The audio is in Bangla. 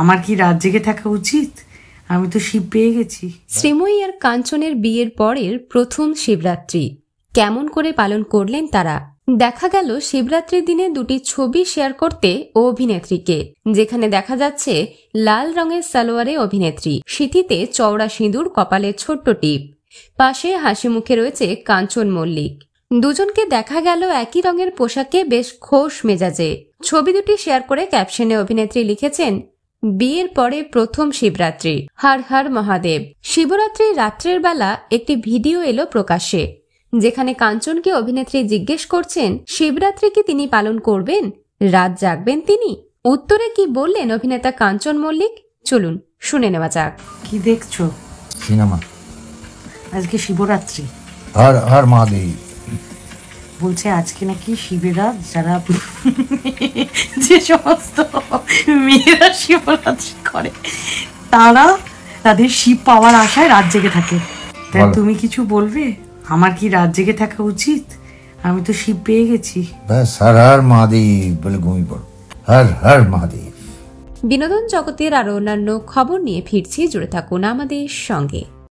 আমার কি রাত জেগে থাকা উচিত আমি তো শিব পেয়ে গেছি শ্রীময়ী আর কাঞ্চনের বিয়ের পরের প্রথম শিবরাত্রি কেমন করে পালন করলেন তারা দেখা গেল শিবরাত্রির দিনে দুটি ছবি শেয়ার করতে অভিনেত্রীকে যেখানে দেখা যাচ্ছে লাল রঙের সালোয়ারে অভিনেত্রী সিঁথিতে চওড়া সিঁদুর কপালে ছোট্ট টিপ পাশে হাসি মুখে রয়েছে কাঞ্চন মল্লিক দুজনকে দেখা গেল একই রঙের পোশাকে বেশ খোশ মেজাজে ছবি দুটি শেয়ার করে ক্যাপশনে অভিনেত্রী লিখেছেন বিয়ের পরে প্রথম শিবরাত্রি হার হার মহাদেব শিবরাত্রির রাত্রের বেলা একটি ভিডিও এলো প্রকাশে যেখানে কাঞ্চনকে অভিনেত্রী জিজ্ঞেস করছেন শিবরাত্রি কি তিনি পালন করবেন রাত জাগবেন তিনি উত্তরে কি বললেন অভিনেতা কাঞ্চন মল্লিক চলুন শুনে নেওয়া যাক কি দেখছো সিনেমা আজকে শিবরাত্রি হর হর মহাদেব বলছে আজকে নাকি রাত যারা যে সমস্ত মেয়েরা শিবরাত্রি করে তারা তাদের শিব পাওয়ার আশায় রাত জেগে থাকে তুমি কিছু বলবে আমার কি রাত জেগে থাকা উচিত আমি তো শিব পেয়ে গেছি ব্যাস হর হর মহাদেব বলে ঘুমিয়ে পড়ো হর হর মহাদেব বিনোদন জগতের আরো অন্যান্য খবর নিয়ে ফিরছি জুড়ে থাকুন আমাদের সঙ্গে